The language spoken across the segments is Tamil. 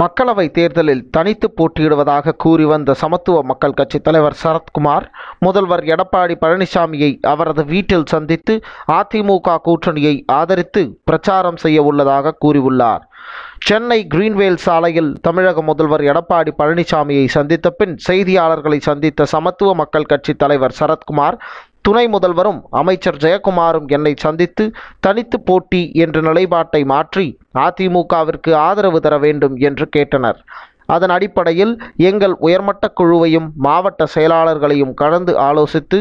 மக்களவை தேர்தலில் தனித்து போட்டியிடுவதாக கூறி வந்த சமத்துவ மக்கள் கட்சி தலைவர் சரத்குமார் முதல்வர் எடப்பாடி பழனிசாமியை அவரது வீட்டில் சந்தித்து அதிமுக கூட்டணியை ஆதரித்து பிரச்சாரம் செய்ய உள்ளதாக கூறியுள்ளார் சென்னை கிரீன்வேல் சாலையில் தமிழக முதல்வர் எடப்பாடி பழனிசாமியை சந்தித்த பின் செய்தியாளர்களை சந்தித்த சமத்துவ மக்கள் கட்சி தலைவர் சரத்குமார் துணை முதல்வரும் அமைச்சர் ஜெயக்குமாரும் என்னை சந்தித்து தனித்து போட்டி என்ற நிலைப்பாட்டை மாற்றி அதிமுகவிற்கு ஆதரவு தர வேண்டும் என்று கேட்டனர் அதன் அடிப்படையில் எங்கள் உயர்மட்ட குழுவையும் மாவட்ட செயலாளர்களையும் கலந்து ஆலோசித்து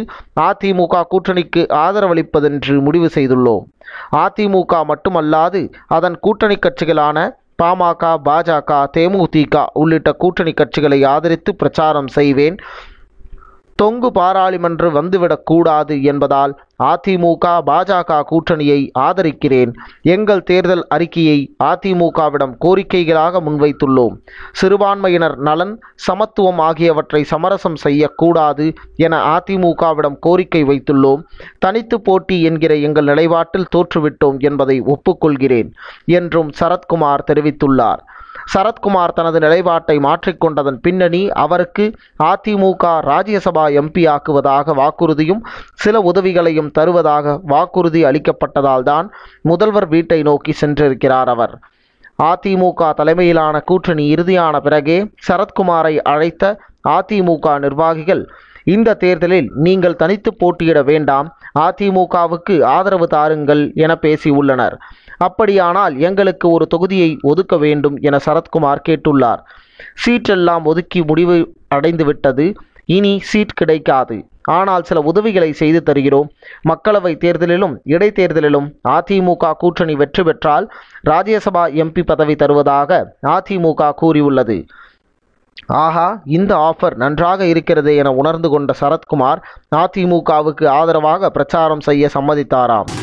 அதிமுக கூட்டணிக்கு ஆதரவளிப்பதென்று முடிவு செய்துள்ளோம் அதிமுக மட்டுமல்லாது அதன் கூட்டணி கட்சிகளான பாமக பாஜக தேமுதிக உள்ளிட்ட கூட்டணி கட்சிகளை ஆதரித்து பிரச்சாரம் செய்வேன் தொங்கு பாராளுமன்று வந்துவிடக்கூடாது என்பதால் அதிமுக பாஜக கூட்டணியை ஆதரிக்கிறேன் எங்கள் தேர்தல் அறிக்கையை அதிமுகவிடம் கோரிக்கைகளாக முன்வைத்துள்ளோம் சிறுபான்மையினர் நலன் சமத்துவம் ஆகியவற்றை சமரசம் செய்யக்கூடாது என அதிமுகவிடம் கோரிக்கை வைத்துள்ளோம் தனித்து போட்டி என்கிற எங்கள் நிலைப்பாட்டில் தோற்றுவிட்டோம் என்பதை ஒப்புக்கொள்கிறேன் என்றும் சரத்குமார் தெரிவித்துள்ளார் சரத்குமார் தனது நிலைப்பாட்டை மாற்றிக்கொண்டதன் பின்னணி அவருக்கு அதிமுக ராஜ்யசபா எம்பி ஆக்குவதாக வாக்குறுதியும் சில உதவிகளையும் தருவதாக வாக்குறுதி அளிக்கப்பட்டதால் தான் முதல்வர் வீட்டை நோக்கி சென்றிருக்கிறார் அவர் அதிமுக தலைமையிலான கூட்டணி இறுதியான பிறகே சரத்குமாரை அழைத்த அதிமுக நிர்வாகிகள் இந்த தேர்தலில் நீங்கள் தனித்து போட்டியிட வேண்டாம் அதிமுகவுக்கு ஆதரவு தாருங்கள் என பேசியுள்ளனர் அப்படியானால் எங்களுக்கு ஒரு தொகுதியை ஒதுக்க வேண்டும் என சரத்குமார் கேட்டுள்ளார் சீட்டெல்லாம் ஒதுக்கி முடிவு அடைந்துவிட்டது இனி சீட் கிடைக்காது ஆனால் சில உதவிகளை செய்து தருகிறோம் மக்களவை தேர்தலிலும் இடைத்தேர்தலிலும் அதிமுக கூட்டணி வெற்றி பெற்றால் ராஜ்யசபா எம்பி பதவி தருவதாக அதிமுக கூறியுள்ளது ஆகா இந்த ஆஃபர் நன்றாக இருக்கிறது என உணர்ந்து கொண்ட சரத்குமார் அதிமுகவுக்கு ஆதரவாக பிரச்சாரம் செய்ய சம்மதித்தாராம்